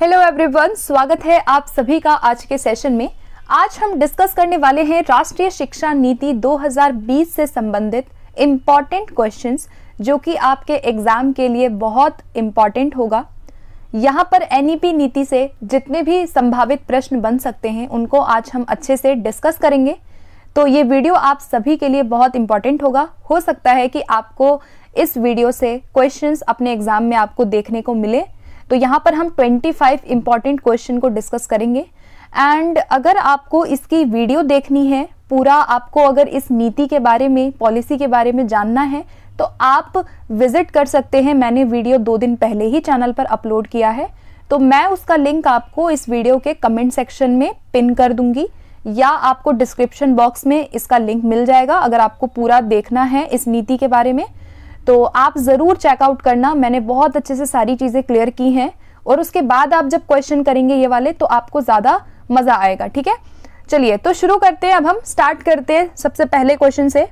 Hello everyone स्वागत है आप सभी का आज के सेशन में आज हम डिस्कस करने वाले हैं राष्ट्रीय शिक्षा नीति 2020 से संबंधित इम्पॉर्टेंट क्वेश्चंस जो कि आपके एग्जाम के लिए बहुत इम्पॉर्टेंट होगा यहाँ पर एन e नीति से जितने भी संभावित प्रश्न बन सकते हैं उनको आज हम अच्छे से डिस्कस करेंगे तो ये वीडियो आप सभी के लिए बहुत इम्पॉर्टेंट होगा हो सकता है कि आपको इस वीडियो से क्वेश्चंस अपने एग्जाम में आपको देखने को मिले तो यहाँ पर हम 25 फाइव इंपॉर्टेंट क्वेश्चन को डिस्कस करेंगे एंड अगर आपको इसकी वीडियो देखनी है पूरा आपको अगर इस नीति के बारे में पॉलिसी के बारे में जानना है तो आप विजिट कर सकते हैं मैंने वीडियो दो दिन पहले ही चैनल पर अपलोड किया है तो मैं उसका लिंक आपको इस वीडियो के कमेंट सेक्शन में पिन कर दूंगी या आपको डिस्क्रिप्शन बॉक्स में इसका लिंक मिल जाएगा अगर आपको पूरा देखना है इस नीति के बारे में तो आप ज़रूर चेकआउट करना मैंने बहुत अच्छे से सारी चीज़ें क्लियर की हैं और उसके बाद आप जब क्वेश्चन करेंगे ये वाले तो आपको ज़्यादा मज़ा आएगा ठीक है चलिए तो शुरू करते हैं अब हम स्टार्ट करते हैं सबसे पहले क्वेश्चन से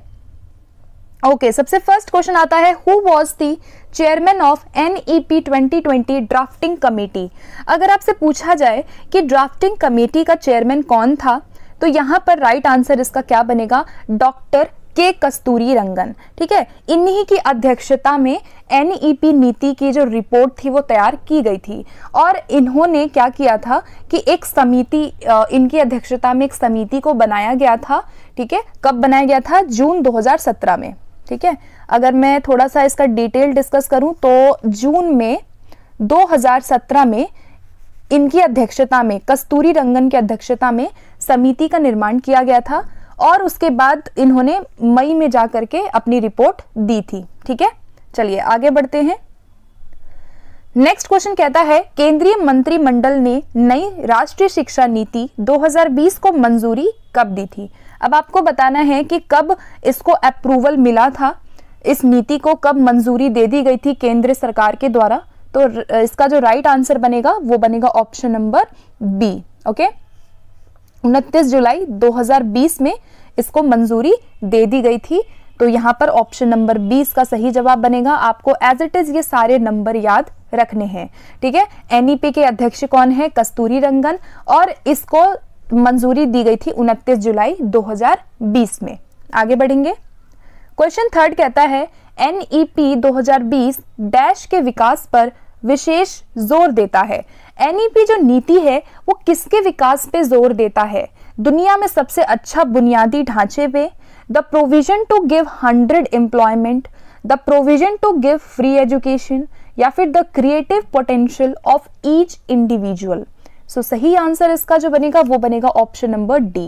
ओके okay, सबसे फर्स्ट क्वेश्चन आता है who was the chairman of N E P twenty twenty drafting committee अगर आपसे पूछा जाए कि ड्राफ्टिंग कमेटी का चेयरमैन कौन था तो यहां पर राइट right आंसर इसका क्या बनेगा डॉक्टर के कस्तूरी रंगन ठीक है इन्हीं की अध्यक्षता में एनईपी e नीति की जो रिपोर्ट थी वो तैयार की गई थी और इन्होंने क्या किया था कि एक समिति इनकी अध्यक्षता में एक समिति को बनाया गया था ठीक है कब बनाया गया था जून 2017 में ठीक है अगर मैं थोड़ा सा इसका डिटेल डिस्कस करूं तो जून में 2017 में इनकी अध्यक्षता में कस्तूरी रंगन की अध्यक्षता में समिति का निर्माण किया गया था और उसके बाद इन्होंने मई में जा करके अपनी रिपोर्ट दी थी ठीक है चलिए आगे बढ़ते हैं नेक्स्ट क्वेश्चन कहता है केंद्रीय मंत्रिमंडल ने नई राष्ट्रीय शिक्षा नीति 2020 को मंजूरी कब दी थी अब आपको बताना है कि कब इसको अप्रूवल मिला था इस नीति को कब मंजूरी दे दी गई थी केंद्र सरकार के द्वारा तो इसका जो राइट आंसर बनेगा वो बनेगा option number B okay okay? 29 जुलाई 2020 में इसको मंजूरी दे दी गई थी तो यहाँ पर ऑप्शन नंबर 20 का सही जवाब बनेगा आपको एज इट इज ये सारे नंबर याद रखने हैं ठीक है एनईपी e के अध्यक्ष कौन है कस्तूरी रंगन और इसको मंजूरी दी गई थी 29 जुलाई 2020 में आगे बढ़ेंगे क्वेश्चन थर्ड कहता है एनईपी 2020 डैश के विकास पर विशेष जोर देता है एनईपी जो नीति है वो किसके विकास पे जोर देता है दुनिया में सबसे अच्छा बुनियादी ढांचे पे the provision to give hundred employment the provision to give free education या फिर the creative potential of each individual so so, सही आंसर इसका जो बनेगा वो बनेगा ऑप्शन नंबर डी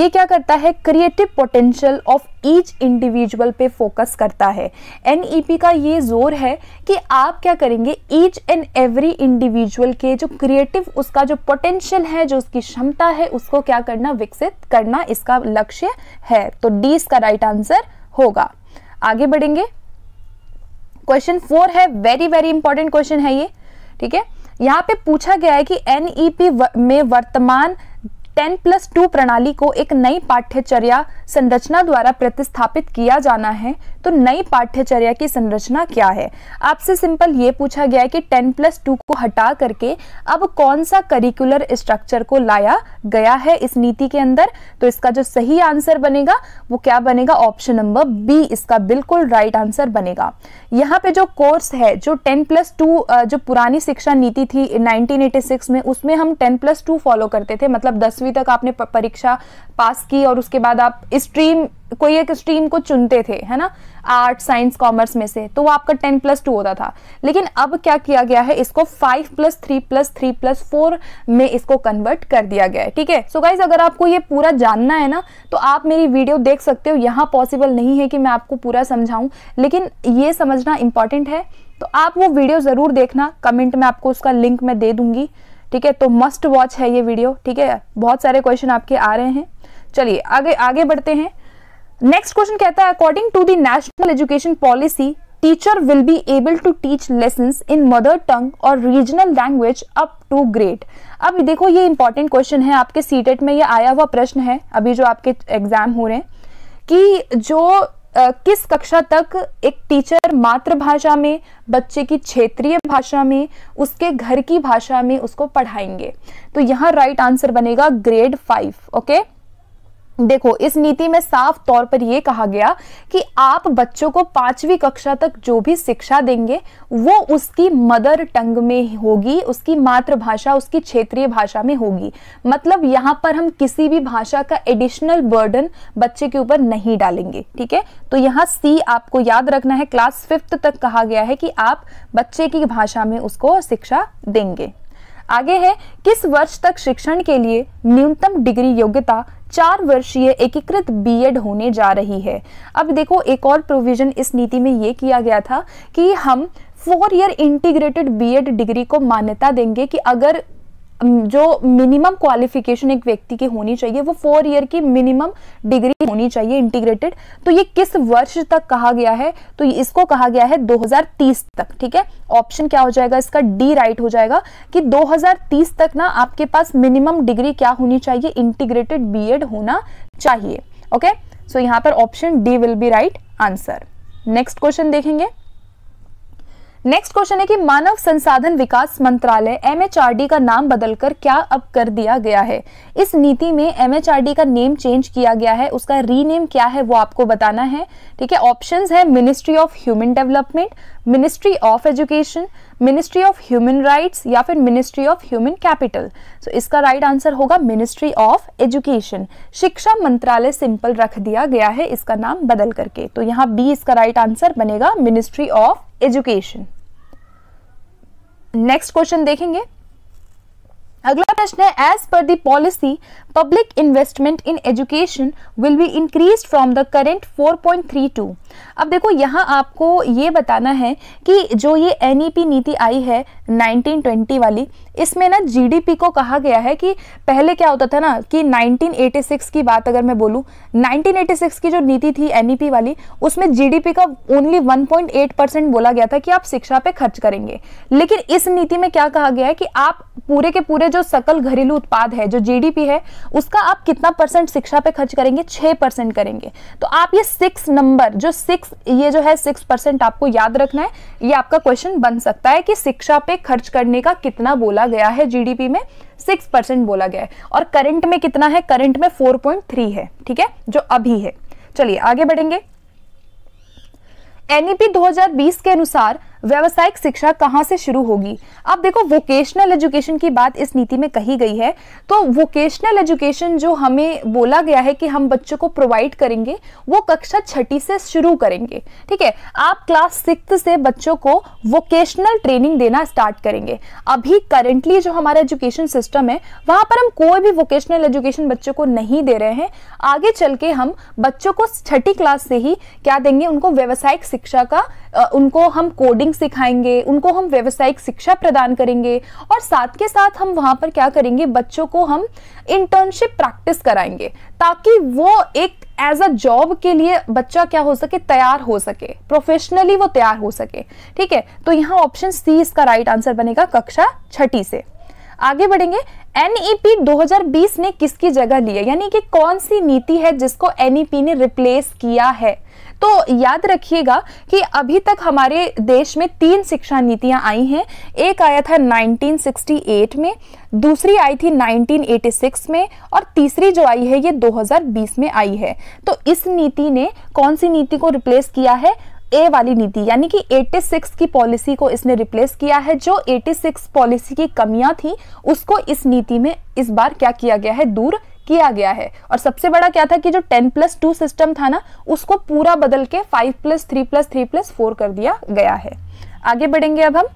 ये क्या करता है creative potential of each individual पे फोकस करता है एनईपी e का ये जोर है कि आप क्या करेंगे ईच एंड एवरी इंडिविजुअल के जो क्रिएटिव उसका जो पोटेंशियल है जो उसकी क्षमता है उसको क्या करना विकसित करना इसका लक्ष्य है तो डी इसका राइट आंसर होगा आगे बढ़ेंगे क्वेश्चन फोर है वेरी वेरी इंपॉर्टेंट क्वेश्चन है ये ठीक है यहाँ पे पूछा गया है कि एन e में वर्तमान 10 प्लस टू प्रणाली को एक नई पाठ्यचर्या संरचना द्वारा प्रतिस्थापित किया जाना है तो नई पाठ्यचर्या की संरचना क्या है आपसे सिंपल ये पूछा गया है कि टेन प्लस टू को हटा करके अब कौन सा करिकुलर स्ट्रक्चर को लाया गया है इस नीति के अंदर तो इसका जो सही आंसर बनेगा वो क्या बनेगा ऑप्शन नंबर बी इसका बिल्कुल राइट आंसर बनेगा यहाँ पे जो कोर्स है जो टेन प्लस टू जो पुरानी शिक्षा नीति थी 1986 में उसमें हम टेन प्लस टू फॉलो करते थे मतलब दसवीं तक आपने परीक्षा पास की और उसके बाद आप स्ट्रीम कोई एक स्ट्रीम को चुनते थे है ना आर्ट साइंस कॉमर्स में से तो वो आपका टेन प्लस टू होता था लेकिन अब क्या किया गया है इसको five plus three plus three plus four में इसको कन्वर्ट कर दिया गया है ठीक है सो गाइज अगर आपको ये पूरा जानना है ना तो आप मेरी वीडियो देख सकते हो यहाँ पॉसिबल नहीं है कि मैं आपको पूरा समझाऊं लेकिन ये समझना इंपॉर्टेंट है तो आप वो वीडियो ज़रूर देखना कमेंट में आपको उसका लिंक मैं दे दूंगी ठीक है तो मस्ट वॉच है ये वीडियो ठीक है बहुत सारे क्वेश्चन आपके आ रहे हैं चलिए आगे आगे बढ़ते हैं नेक्स्ट क्वेश्चन कहता है according to the national education policy teacher will be able to teach lesson in mother tongue और regional language up to grade अब देखो ये इंपॉर्टेंट क्वेश्चन है आपके सीटेट e में ये आया हुआ प्रश्न है अभी जो आपके एग्जाम हो रहे हैं कि जो Uh, किस कक्षा तक एक टीचर मातृभाषा में बच्चे की क्षेत्रीय भाषा में उसके घर की भाषा में उसको पढ़ाएंगे तो यहाँ राइट आंसर बनेगा ग्रेड फाइव ओके okay? देखो इस नीति में साफ तौर पर यह कहा गया कि आप बच्चों को पांचवी कक्षा तक जो भी शिक्षा देंगे वो उसकी मदर टंग में होगी उसकी मातृभाषा उसकी क्षेत्रीय भाषा में होगी मतलब यहां पर हम किसी भी भाषा का एडिशनल बर्डन बच्चे के ऊपर नहीं डालेंगे ठीक है तो यहाँ सी आपको याद रखना है क्लास फिफ्थ तक कहा गया है कि आप बच्चे की भाषा में उसको शिक्षा देंगे आगे है किस वर्ष तक शिक्षण के लिए न्यूनतम डिग्री योग्यता चार वर्षीय एकीकृत बीएड होने जा रही है अब देखो एक और प्रोविजन इस नीति में ये किया गया था कि हम four year integrated BEd degree को मान्यता देंगे कि अगर जो मिनिमम क्वालिफिकेशन एक व्यक्ति की होनी चाहिए वो फोर ईयर की मिनिमम डिग्री होनी चाहिए इंटीग्रेटेड तो ये किस वर्ष तक कहा गया है तो इसको कहा गया है 2030 तक ठीक है ऑप्शन क्या हो जाएगा इसका डी राइट हो जाएगा कि 2030 तक ना आपके पास मिनिमम डिग्री क्या होनी चाहिए इंटीग्रेटेड बी होना चाहिए ओके सो so, यहाँ पर option D will be right answer next question देखेंगे नेक्स्ट क्वेश्चन है कि मानव संसाधन विकास मंत्रालय एमएचआरडी का नाम बदलकर क्या अब कर दिया गया है इस नीति में एमएचआरडी का नेम चेंज किया गया है उसका रीनेम क्या है वो आपको बताना है ठीक है ऑप्शंस है ministry of human development ministry of education ministry of human rights या फिर ministry of human capital so इसका राइट right आंसर होगा मिनिस्ट्री ऑफ एजुकेशन शिक्षा मंत्रालय सिंपल रख दिया गया है इसका नाम बदल करके तो यहाँ बी इसका राइट right आंसर बनेगा ministry of education next question देखेंगे अगला प्रश्न है as per the policy public investment in education will be increased from the current 4.32 अब देखो यहाँ आपको ये बताना है कि जो ये एन e नीति आई है 1920 वाली इसमें ना जीडीपी को कहा गया है कि पहले क्या होता था ना कि 1986 की बात अगर मैं बोलूँ 1986 की जो नीति थी एन e वाली उसमें जीडीपी का ओनली 1.8 परसेंट बोला गया था कि आप शिक्षा पे खर्च करेंगे लेकिन इस नीति में क्या कहा गया है कि आप पूरे के पूरे जो सकल घरेलू उत्पाद है जो जीडीपी है उसका आप कितना परसेंट शिक्षा पे खर्च करेंगे छः परसेंट करेंगे तो आप ये सिक्स नंबर जो सिक्स ये जो है सिक्स परसेंट आपको याद रखना है ये आपका क्वेश्चन बन सकता है कि शिक्षा पे खर्च करने का कितना बोला गया है जीडीपी में सिक्स परसेंट बोला गया है और करंट में कितना है करंट में फोर पॉइंट थ्री है ठीक है जो अभी है चलिए आगे बढ़ेंगे एनईपी e 2020 के अनुसार व्यावसायिक शिक्षा कहाँ से शुरू होगी अब देखो वोकेशनल एजुकेशन की बात इस नीति में कही गई है तो वोकेशनल एजुकेशन जो हमें बोला गया है कि हम बच्चों को प्रोवाइड करेंगे वो कक्षा छठी से शुरू करेंगे ठीक है आप क्लास सिक्स से बच्चों को वोकेशनल ट्रेनिंग देना स्टार्ट करेंगे अभी करेंटली जो हमारा एजुकेशन सिस्टम है वहाँ पर हम कोई भी वोकेशनल एजुकेशन बच्चों को नहीं दे रहे हैं आगे चल के हम बच्चों को छठी क्लास से ही क्या देंगे उनको व्यावसायिक शिक्षा का उनको हम कोडिंग सिखाएंगे उनको हम व्यवसायिक शिक्षा प्रदान करेंगे और साथ के साथ हम वहाँ पर क्या करेंगे बच्चों को हम इंटर्नशिप प्रैक्टिस कराएंगे ताकि वो एक एज अ जॉब के लिए बच्चा क्या हो सके तैयार हो सके प्रोफेशनली वो तैयार हो सके ठीक है तो यहाँ ऑप्शन सी इसका राइट आंसर बनेगा कक्षा छठी से आगे बढ़ेंगे एनईपी e 2020 ने किसकी जगह ली है यानी कि कौन सी नीति है जिसको एनईपी e ने रिप्लेस किया है तो याद रखिएगा कि अभी तक हमारे देश में तीन शिक्षा नीतियां आई हैं एक आया था 1968 में दूसरी आई थी 1986 में और तीसरी जो आई है ये 2020 में आई है तो इस नीति ने कौन सी नीति को रिप्लेस किया है ए वाली नीति यानी कि 86 की पॉलिसी को इसने रिप्लेस किया है जो 86 पॉलिसी की कमियां थी उसको इस नीति में इस बार क्या किया गया है दूर किया गया है और सबसे बड़ा क्या था कि जो 10 प्लस टू सिस्टम था ना उसको पूरा बदल के 5 plus three plus three plus four कर दिया गया है आगे बढ़ेंगे अब हम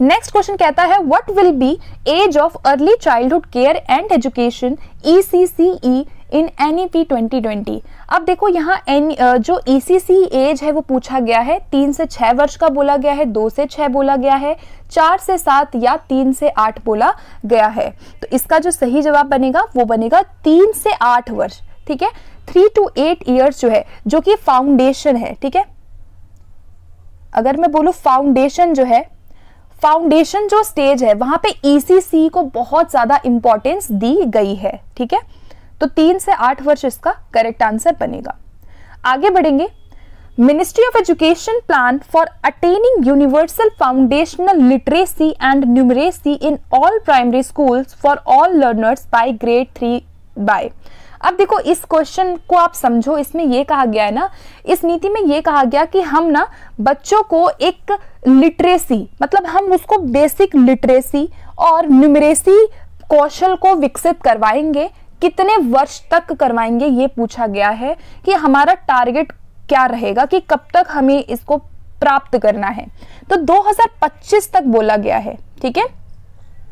नेक्स्ट क्वेश्चन कहता है what will be age of early childhood care and education E E in N E 2020 अब देखो यहाँ एन जो ई e एज है वो पूछा गया है तीन से छः वर्ष का बोला गया है दो से छः बोला गया है चार से सात या तीन से आठ बोला गया है तो इसका जो सही जवाब बनेगा वो बनेगा तीन से आठ वर्ष ठीक है थ्री टू एट ईयर्स जो है जो कि फाउंडेशन है ठीक है अगर मैं बोलूँ फाउंडेशन जो है फाउंडेशन जो स्टेज है वहां पे ईसीसी e को बहुत ज़्यादा इंपॉर्टेंस दी गई है ठीक है तो तीन से आठ वर्ष इसका करेक्ट आंसर बनेगा आगे बढ़ेंगे ministry of education plan for attaining universal foundational literacy and numeracy in all primary schools for all learners by grade three by अब देखो इस क्वेश्चन को आप समझो इसमें यह कहा गया है ना इस नीति में यह कहा गया कि हम ना बच्चों को एक लिटरेसी मतलब हम उसको बेसिक लिटरेसी और न्यूमरेसी कौशल को विकसित करवाएंगे कितने वर्ष तक करवाएंगे ये पूछा गया है कि हमारा टारगेट क्या रहेगा कि कब तक हमें इसको प्राप्त करना है तो 2025 तक बोला गया है ठीक है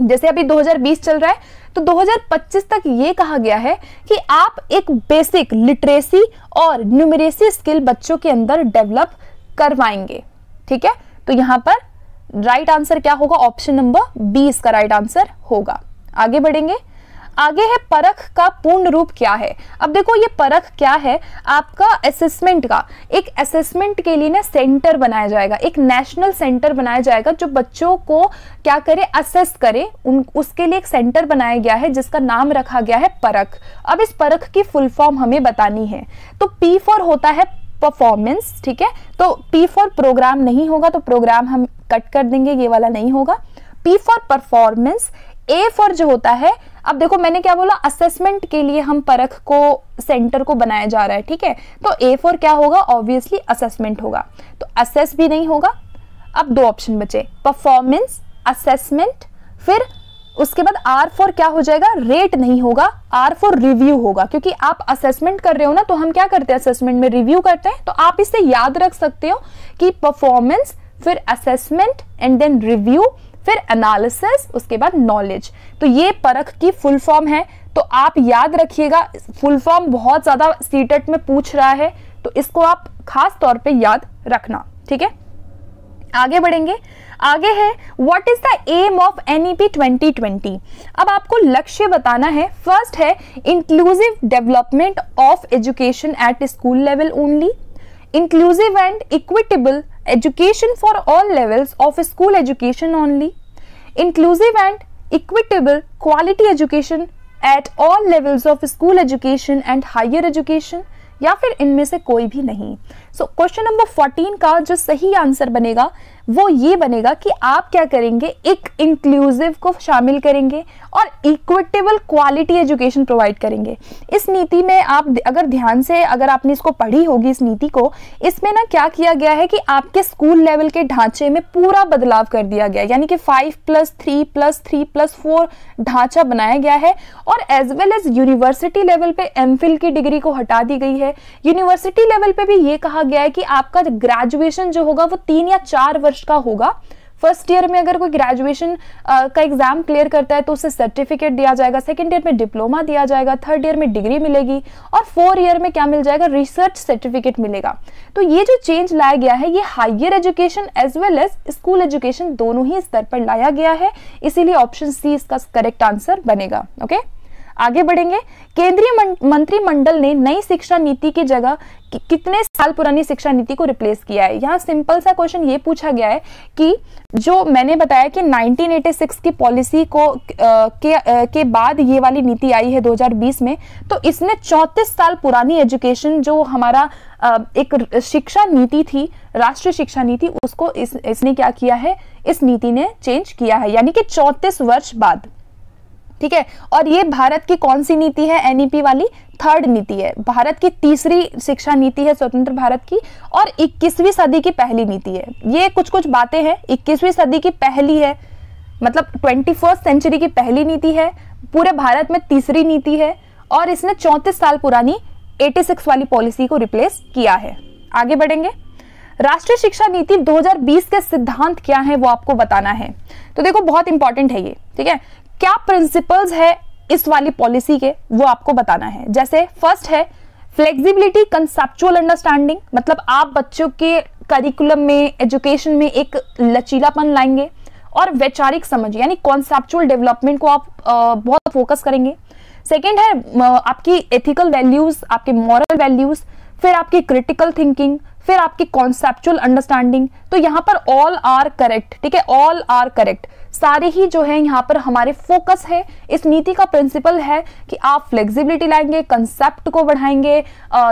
जैसे अभी 2020 चल रहा है तो 2025 तक ये कहा गया है कि आप एक बेसिक लिटरेसी और न्यूमरेसी स्किल बच्चों के अंदर डेवलप करवाएंगे ठीक है तो यहां पर राइट आंसर क्या होगा ऑप्शन नंबर बी इसका राइट आंसर होगा आगे बढ़ेंगे आगे है परख का पूर्ण रूप क्या है अब देखो ये परख क्या है आपका असेसमेंट का एक असेसमेंट के लिए ना सेंटर बनाया जाएगा एक नेशनल सेंटर बनाया जाएगा जो बच्चों को क्या करे असेस करे उन उसके लिए एक सेंटर बनाया गया है जिसका नाम रखा गया है परख अब इस परख की फुल फॉर्म हमें बतानी है तो पी फॉर होता है परफॉर्मेंस ठीक है तो पी फॉर प्रोग्राम नहीं होगा तो प्रोग्राम हम कट कर देंगे ये वाला नहीं होगा P for performance A for जो होता है अब देखो मैंने क्या बोला असेसमेंट के लिए हम परख को सेंटर को बनाया जा रहा है ठीक है तो ए फोर क्या होगा ऑब्वियसली असेसमेंट होगा तो असेस भी नहीं होगा अब दो ऑप्शन बचे परफॉर्मेंस असेसमेंट फिर उसके बाद आर फोर क्या हो जाएगा रेट नहीं होगा आर फोर रिव्यू होगा क्योंकि आप असेसमेंट कर रहे हो ना तो हम क्या करते हैं असेसमेंट में रिव्यू करते हैं तो आप इससे याद रख सकते हो कि परफॉर्मेंस फिर असेसमेंट एंड देन रिव्यू फिर एनालिसिस उसके बाद नॉलेज तो ये परख की फुल फॉर्म है तो आप याद रखिएगा फुल फॉर्म बहुत ज़्यादा सीटेट e में पूछ रहा है तो इसको आप खास तौर पे याद रखना ठीक है आगे बढ़ेंगे आगे है what is the aim of N E twenty twenty अब आपको लक्ष्य बताना है फर्स्ट है inclusive development of education at school level only inclusive and equitable education for all levels of school education only, inclusive and equitable quality education at all levels of school education and higher education या फिर इनमें से कोई भी नहीं so question number 14 का जो सही आंसर बनेगा वो ये बनेगा कि आप क्या करेंगे एक इंक्लूसिव को शामिल करेंगे और इक्विटेबल क्वालिटी एजुकेशन प्रोवाइड करेंगे इस नीति में आप अगर ध्यान से अगर आपने इसको पढ़ी होगी इस नीति को इसमें ना क्या किया गया है कि आपके स्कूल लेवल के ढांचे में पूरा बदलाव कर दिया गया यानी कि five plus three plus three plus four ढांचा बनाया गया है और as well as university level पे एम की डिग्री को हटा दी गई है यूनिवर्सिटी लेवल पर भी ये कहा कहा गया है कि आपका ग्रेजुएशन जो होगा वो तीन या चार वर्ष का होगा फर्स्ट ईयर में अगर कोई ग्रेजुएशन uh, का एग्जाम क्लियर करता है तो उसे सर्टिफिकेट दिया जाएगा सेकेंड ईयर में डिप्लोमा दिया जाएगा थर्ड ईयर में डिग्री मिलेगी और फोर ईयर में क्या मिल जाएगा रिसर्च सर्टिफिकेट मिलेगा तो ये जो चेंज लाया गया है ये higher education as well as school education दोनों ही स्तर पर लाया गया है इसीलिए ऑप्शन सी इसका करेक्ट आंसर बनेगा ओके okay? आगे बढ़ेंगे केंद्रीय मंत्रिमंडल ने नई शिक्षा नीति की जगह कि कितने साल पुरानी शिक्षा नीति को रिप्लेस किया है यहाँ सिंपल सा क्वेश्चन ये पूछा गया है कि जो मैंने बताया कि 1986 की पॉलिसी को के के बाद ये वाली नीति आई है 2020 में तो इसने 34 साल पुरानी एजुकेशन जो हमारा एक शिक्षा नीति थी राष्ट्रीय शिक्षा नीति उसको इस इसने क्या किया है इस नीति ने चेंज किया है यानी कि चौतीस वर्ष बाद ठीक है और ये भारत की कौन सी नीति है एनईपी e वाली थर्ड नीति है भारत की तीसरी शिक्षा नीति है स्वतंत्र भारत की और 21वीं सदी की पहली नीति है ये कुछ कुछ बातें हैं 21वीं सदी की पहली है मतलब ट्वेंटी सेंचुरी की पहली नीति है पूरे भारत में तीसरी नीति है और इसने चौंतीस साल पुरानी एटी वाली पॉलिसी को रिप्लेस किया है आगे बढ़ेंगे राष्ट्रीय शिक्षा नीति 2020 के सिद्धांत क्या है वो आपको बताना है तो देखो बहुत इंपॉर्टेंट है ये ठीक है क्या प्रिंसिपल्स है इस वाली पॉलिसी के वो आपको बताना है जैसे फर्स्ट है फ्लेक्सिबिलिटी कंसेप्चुअल अंडरस्टैंडिंग मतलब आप बच्चों के करिकुलम में एजुकेशन में एक लचीलापन लाएंगे और वैचारिक समझ यानी कॉन्सेप्चुअल डेवलपमेंट को आप आ, बहुत फोकस करेंगे सेकेंड है आपकी एथिकल वैल्यूज आपके मॉरल वैल्यूज फिर आपकी क्रिटिकल थिंकिंग फिर आपकी कॉन्सेप्चुअल अंडरस्टैंडिंग तो यहाँ पर ऑल आर करेक्ट ठीक है ऑल आर करेक्ट सारे ही जो है यहाँ पर हमारे फोकस है इस नीति का प्रिंसिपल है कि आप फ्लेक्सिबिलिटी लाएंगे कंसेप्ट को बढ़ाएंगे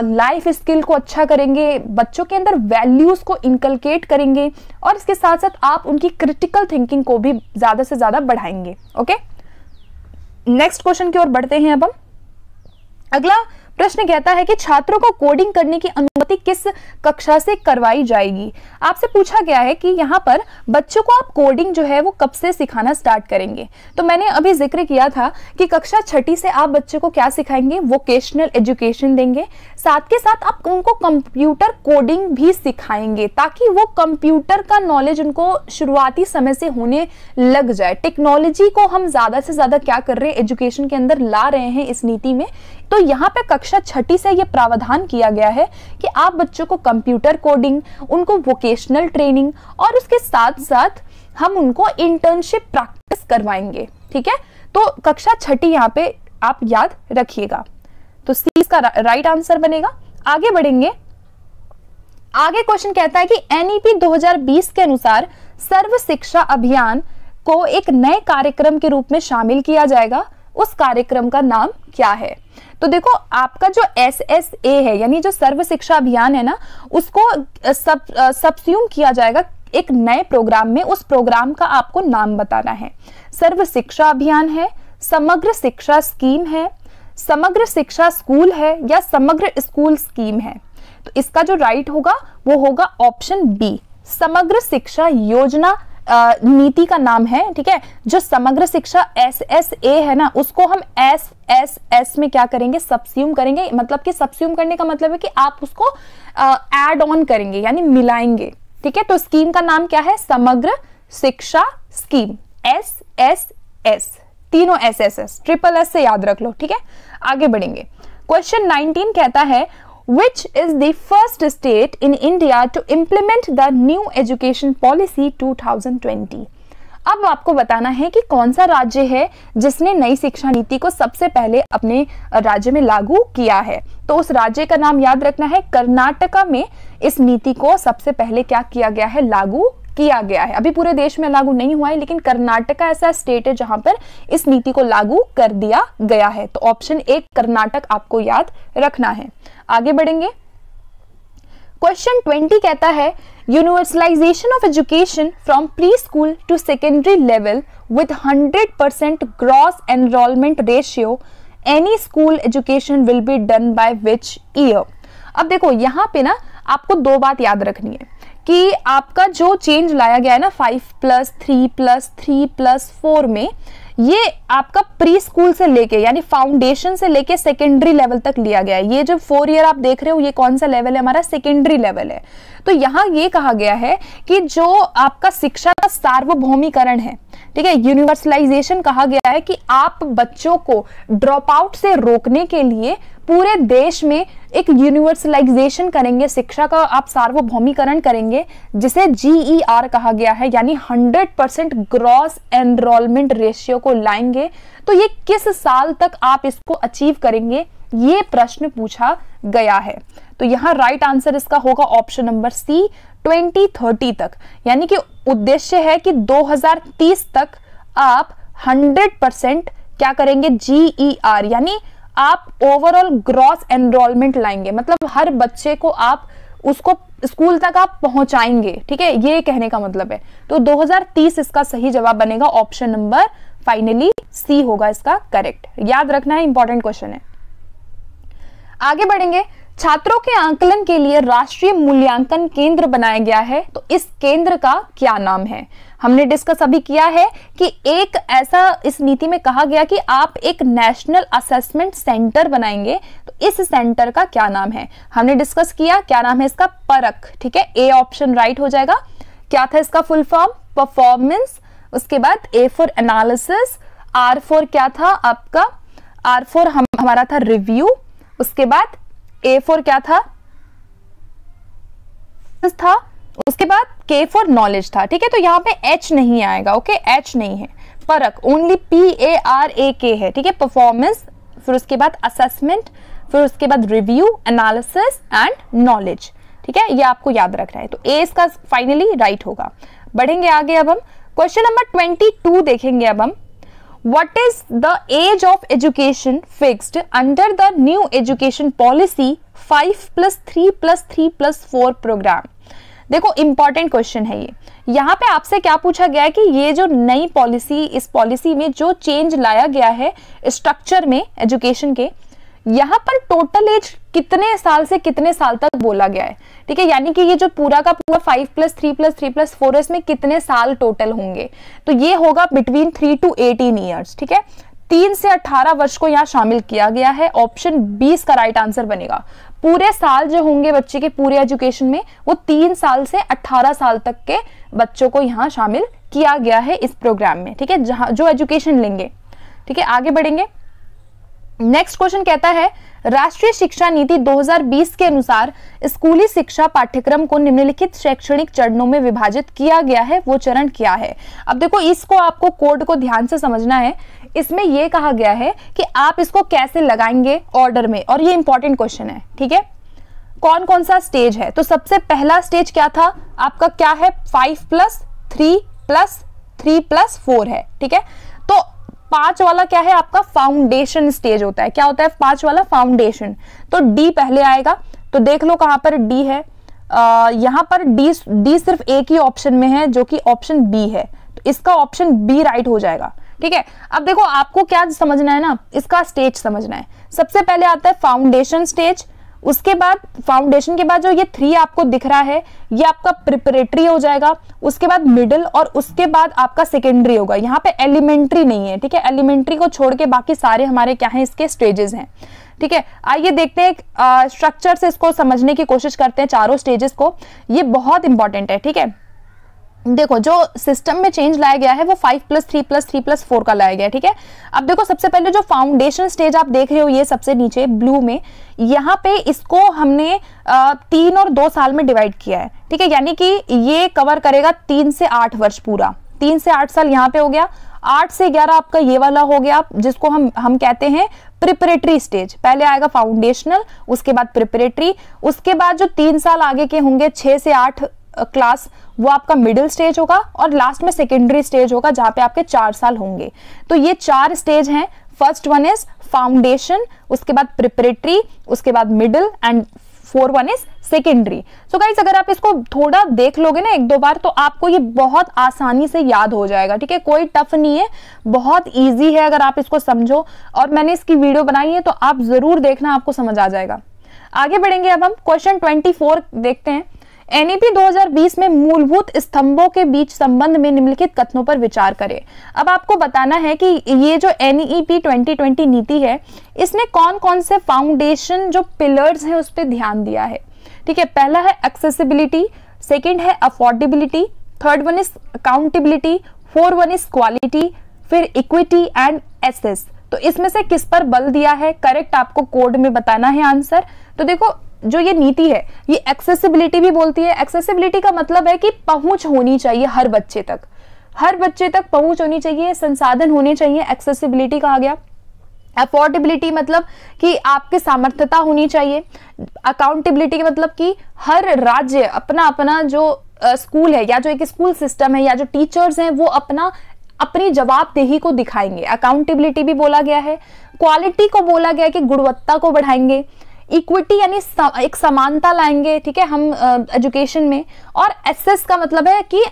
लाइफ स्किल को अच्छा करेंगे बच्चों के अंदर वैल्यूज़ को इनकलकेट करेंगे और इसके साथ साथ आप उनकी क्रिटिकल थिंकिंग को भी ज़्यादा से ज़्यादा बढ़ाएंगे ओके नेक्स्ट क्वेश्चन की ओर बढ़ते हैं अब हम अगला प्रश्न कहता है कि छात्रों को कोडिंग करने की अनुमति किस कक्षा से करवाई जाएगी आपसे पूछा गया है कि यहाँ पर बच्चों को आप कोडिंग जो है वो कब से सिखाना स्टार्ट करेंगे तो मैंने अभी जिक्र किया था कि कक्षा छठी से आप बच्चों को क्या सिखाएंगे वोकेशनल एजुकेशन देंगे साथ के साथ आप उनको कंप्यूटर कोडिंग भी सिखाएंगे ताकि वो कंप्यूटर का नॉलेज उनको शुरुआती समय से होने लग जाए टेक्नोलॉजी को हम ज़्यादा से ज़्यादा क्या कर रहे हैं एजुकेशन के अंदर ला रहे हैं इस नीति में तो यहाँ पे कक्षा छठी से ये प्रावधान किया गया है कि कि आप बच्चों को कंप्यूटर कोडिंग उनको वोकेशनल ट्रेनिंग और उसके साथ साथ हम उनको इंटर्नशिप प्रैक्टिस करवाएंगे ठीक है तो कक्षा छठी यहाँ पे आप याद रखिएगा तो सी इसका राइट आंसर बनेगा आगे बढ़ेंगे आगे क्वेश्चन कहता है कि एनईपी e 2020 के अनुसार सर्व शिक्षा अभियान को एक नए कार्यक्रम के रूप में शामिल किया जाएगा उस कार्यक्रम का नाम क्या है तो देखो आपका जो एस एस ए है यानी जो सर्व शिक्षा अभियान है ना उसको सब सब्स्यूम किया जाएगा एक नए प्रोग्राम में उस प्रोग्राम का आपको नाम बताना है सर्व शिक्षा अभियान है समग्र शिक्षा स्कीम है समग्र शिक्षा स्कूल है या समग्र स्कूल स्कीम है तो इसका जो राइट होगा वो होगा ऑप्शन बी समग्र शिक्षा योजना नीति का नाम है ठीक है जो समग्र शिक्षा एस एस ए है ना उसको हम एस एस एस में क्या करेंगे सब्स्यूम करेंगे मतलब कि सब्स्यूम करने का मतलब है कि आप उसको एड ऑन करेंगे यानी मिलाएंगे ठीक है तो स्कीम का नाम क्या है समग्र शिक्षा स्कीम एस एस एस तीनों S S S triple S से याद रख लो ठीक है आगे बढ़ेंगे क्वेश्चन 19 कहता है which is the first state in India to implement the new education policy 2020. अब आपको बताना है कि कौन सा राज्य है जिसने नई शिक्षा नीति को सबसे पहले अपने राज्य में लागू किया है तो उस राज्य का नाम याद रखना है कर्नाटका में इस नीति को सबसे पहले क्या किया गया है लागू किया गया है अभी पूरे देश में लागू नहीं हुआ है लेकिन कर्नाटक ऐसा स्टेट है जहां पर इस नीति को लागू कर दिया गया है तो ऑप्शन एक कर्नाटक आपको याद रखना है आगे बढ़ेंगे क्वेश्चन ट्वेंटी कहता है universalisation of education from preschool to secondary level with hundred percent gross enrolment ratio any school education will be done by which year अब देखो यहां पे ना आपको दो बात याद रखनी है कि आपका जो चेंज लाया गया है ना five plus three plus three plus four में ये आपका प्री स्कूल से लेके यानी फाउंडेशन से लेके सेकेंडरी लेवल तक लिया गया है ये जो फोर ईयर आप देख रहे हो ये कौन सा लेवल है हमारा सेकेंडरी लेवल है तो यहाँ ये कहा गया है कि जो आपका शिक्षा का सार्वभौमिकरण है ठीक है यूनिवर्सलाइजेशन कहा गया है कि आप बच्चों को ड्रॉप आउट से रोकने के लिए पूरे देश में एक यूनिवर्सलाइजेशन करेंगे शिक्षा का आप सार्वभौमिकरण करेंगे जिसे जी e कहा गया है यानी 100 परसेंट ग्रॉस एनरोलमेंट रेशियो को लाएंगे तो ये किस साल तक आप इसको अचीव करेंगे ये प्रश्न पूछा गया है तो यहाँ राइट आंसर इसका होगा ऑप्शन नंबर सी 2030 तक यानी कि उद्देश्य है कि 2030 तक आप 100 परसेंट क्या करेंगे जी e यानी आप ओवरऑल ग्रॉस एनरोलमेंट लाएंगे मतलब हर बच्चे को आप उसको स्कूल तक आप पहुंचाएंगे ठीक है ये कहने का मतलब है तो 2030 इसका सही जवाब बनेगा ऑप्शन नंबर फाइनली सी होगा इसका करेक्ट याद रखना है इंपॉर्टेंट क्वेश्चन है आगे बढ़ेंगे छात्रों के आंकलन के लिए राष्ट्रीय मूल्यांकन केंद्र बनाया गया है तो इस केंद्र का क्या नाम है हमने डिस्कस अभी किया है कि एक ऐसा इस नीति में कहा गया कि आप एक नेशनल असेसमेंट सेंटर बनाएंगे तो इस सेंटर का क्या नाम है हमने डिस्कस किया क्या नाम है इसका परख ठीक है ए ऑप्शन राइट हो जाएगा क्या था इसका फुल फॉर्म परफॉर्मेंस उसके बाद A for analysis R for क्या था आपका आर फॉर हम हमारा था रिव्यू उसके बाद ए फोर क्या था था उसके बाद के फॉर नॉलेज था ठीक है तो यहाँ पे एच नहीं आएगा ओके एच नहीं है परक only P A R A K है ठीक है परफॉर्मेंस फिर उसके बाद असेसमेंट फिर उसके बाद रिव्यू एनालिसिस एंड नॉलेज ठीक है ये आपको याद रखना है तो ए इसका फाइनली राइट होगा बढ़ेंगे आगे अब हम क्वेश्चन नंबर ट्वेंटी टू देखेंगे अब हम what is the age of education fixed under the new education policy 5 plus 3 plus 3 plus 4 program देखो इंपॉर्टेंट क्वेश्चन है ये यहाँ पे आपसे क्या पूछा गया है कि ये जो नई पॉलिसी इस पॉलिसी में जो चेंज लाया गया है स्ट्रक्चर में एजुकेशन के यहाँ पर टोटल एज कितने साल से कितने साल तक बोला गया है ठीक है यानी कि ये जो पूरा का पूरा five plus three plus three plus four इसमें कितने साल टोटल होंगे तो ये होगा between three to eighteen years ठीक है तीन से अठारह वर्ष को यहाँ शामिल किया गया है ऑप्शन बीस का राइट आंसर बनेगा पूरे साल जो होंगे बच्चे के पूरे एजुकेशन में वो तीन साल से अट्ठारह साल तक के बच्चों को यहाँ शामिल किया गया है इस प्रोग्राम में ठीक है जहाँ जो एजुकेशन लेंगे ठीक है आगे बढ़ेंगे नेक्स्ट क्वेश्चन कहता है राष्ट्रीय शिक्षा नीति 2020 के अनुसार स्कूली शिक्षा पाठ्यक्रम को निम्नलिखित शैक्षणिक चरणों में विभाजित किया गया है वो चरण क्या है अब देखो इसको आपको कोड को ध्यान से समझना है इसमें यह कहा गया है कि आप इसको कैसे लगाएंगे ऑर्डर में और ये इंपॉर्टेंट क्वेश्चन है ठीक है कौन कौन सा स्टेज है तो सबसे पहला स्टेज क्या था आपका क्या है five plus three plus three plus four है ठीक है पांच वाला क्या है आपका फाउंडेशन स्टेज होता है क्या होता है पांच वाला फाउंडेशन तो डी पहले आएगा तो देख लो कहां पर डी है आ, यहां पर डी डी सिर्फ एक ही ऑप्शन में है जो कि ऑप्शन बी है तो इसका ऑप्शन बी राइट हो जाएगा ठीक है अब देखो आपको क्या समझना है ना इसका स्टेज समझना है सबसे पहले आता है फाउंडेशन स्टेज उसके बाद फाउंडेशन के बाद जो ये थ्री आपको दिख रहा है ये आपका प्रिपरेटरी हो जाएगा उसके बाद मिडिल और उसके बाद आपका सेकेंडरी होगा यहाँ पे एलिमेंट्री नहीं है ठीक है एलिमेंट्री को छोड़ के बाकी सारे हमारे क्या हैं इसके स्टेजेस हैं ठीक है आइए देखते हैं स्ट्रक्चर से इसको समझने की कोशिश करते हैं चारों स्टेजेस को ये बहुत इंपॉर्टेंट है ठीक है देखो जो सिस्टम में चेंज लाया गया है वो five plus three plus three plus four का लाया गया है ठीक है अब देखो सबसे पहले जो फाउंडेशन स्टेज आप देख रहे हो ये सबसे नीचे ब्लू में यहाँ पे इसको हमने आ, तीन और दो साल में डिवाइड किया है ठीक है यानी कि ये कवर करेगा तीन से आठ वर्ष पूरा तीन से आठ साल यहाँ पे हो गया आठ से ग्यारह आपका ये वाला हो गया जिसको हम हम कहते हैं प्रिपरेटरी स्टेज पहले आएगा फाउंडेशनल उसके बाद प्रिपरेटरी उसके बाद जो तीन साल आगे के होंगे छह से आठ क्लास वो आपका मिडिल स्टेज होगा और लास्ट में सेकेंडरी स्टेज होगा जहाँ पे आपके चार साल होंगे तो ये चार स्टेज हैं फर्स्ट वन इज फाउंडेशन उसके बाद प्रिपरेटरी उसके बाद middle and four one is secondary so guys अगर आप इसको थोड़ा देख लोगे ना एक दो बार तो आपको ये बहुत आसानी से याद हो जाएगा ठीक है कोई टफ नहीं है बहुत ईजी है अगर आप इसको समझो और मैंने इसकी वीडियो बनाई है तो आप ज़रूर देखना आपको समझ आ जाएगा आगे बढ़ेंगे अब हम क्वेश्चन ट्वेंटी फोर देखते हैं एनईपी 2020 में मूलभूत स्तंभों के बीच संबंध में निम्नलिखित कथनों पर विचार करें अब आपको बताना है कि ये जो एनईपी 2020 नीति है इसने कौन कौन से फाउंडेशन जो पिलर्स हैं उस पर ध्यान दिया है ठीक है पहला है एक्सेसिबिलिटी सेकेंड है affordability third one is accountability four one is quality फिर इक्विटी एंड एसेस तो इसमें से किस पर बल दिया है करेक्ट आपको कोड में बताना है आंसर तो देखो जो ये नीति है ये एक्सेसिबिलिटी भी बोलती है एक्सेसिबिलिटी का मतलब है कि पहुंच होनी चाहिए हर बच्चे तक हर बच्चे तक पहुंच होनी चाहिए संसाधन होने चाहिए एक्सेसिबिलिटी आ गया अफोर्डेबिलिटी मतलब कि आपके सामर्थ्यता होनी चाहिए अकाउंटेबिलिटी मतलब कि हर राज्य अपना अपना जो स्कूल है या जो एक स्कूल सिस्टम है या जो टीचर्स हैं वो अपना अपनी जवाबदेही को दिखाएंगे अकाउंटेबिलिटी भी बोला गया है क्वालिटी को बोला गया कि गुणवत्ता को बढ़ाएंगे इक्विटी यानी एक समानता लाएंगे ठीक है हम एजुकेशन में और एसेस का मतलब है कि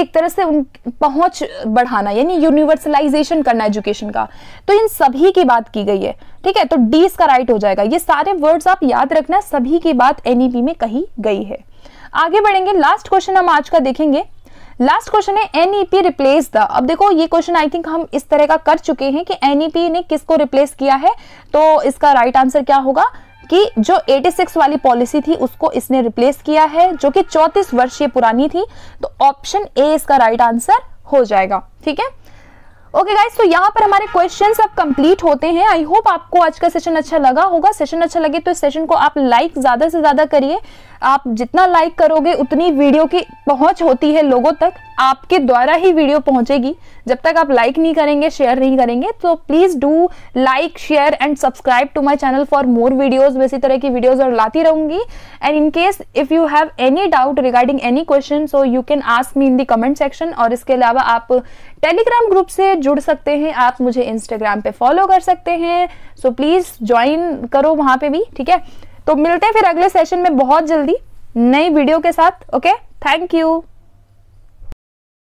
एक तरह से उन पहुंच बढ़ाना यानी यूनिवर्सलाइजेशन करना एजुकेशन का तो इन सभी की बात की गई है ठीक है तो डी इसका राइट हो जाएगा ये सारे वर्ड्स आप याद रखना सभी की बात एनईपी में कही गई है आगे बढ़ेंगे लास्ट क्वेश्चन हम आज का देखेंगे लास्ट क्वेश्चन है एनईपी रिप्लेस द अब देखो ये क्वेश्चन आई थिंक हम इस तरह का कर चुके हैं कि एनईपी ने किसको रिप्लेस किया है तो इसका राइट right आंसर क्या होगा कि जो 86 वाली पॉलिसी थी उसको इसने रिप्लेस किया है जो कि 34 वर्षीय पुरानी थी तो ऑप्शन ए इसका राइट आंसर हो जाएगा ठीक है ओके गाइस तो यहाँ पर हमारे क्वेश्चन अब कंप्लीट होते हैं आई होप आपको आज का सेशन अच्छा लगा होगा सेशन अच्छा लगे तो इस सेशन को आप लाइक ज़्यादा से ज़्यादा करिए आप जितना लाइक करोगे उतनी वीडियो की पहुंच होती है लोगों तक आपके द्वारा ही वीडियो पहुंचेगी जब तक आप लाइक नहीं करेंगे शेयर नहीं करेंगे तो please do like share and subscribe to my channel for more videos इसी तरह की वीडियोज़ और लाती रहूंगी and in case if you have any doubt regarding any question so you can ask me in the comment section और इसके अलावा आप टेलीग्राम ग्रुप से जुड़ सकते हैं आप मुझे इंस्टाग्राम पे फॉलो कर सकते हैं सो प्लीज़ ज्वाइन करो वहां पे भी ठीक है तो मिलते हैं फिर अगले सेशन में बहुत जल्दी नई वीडियो के साथ ओके थैंक यू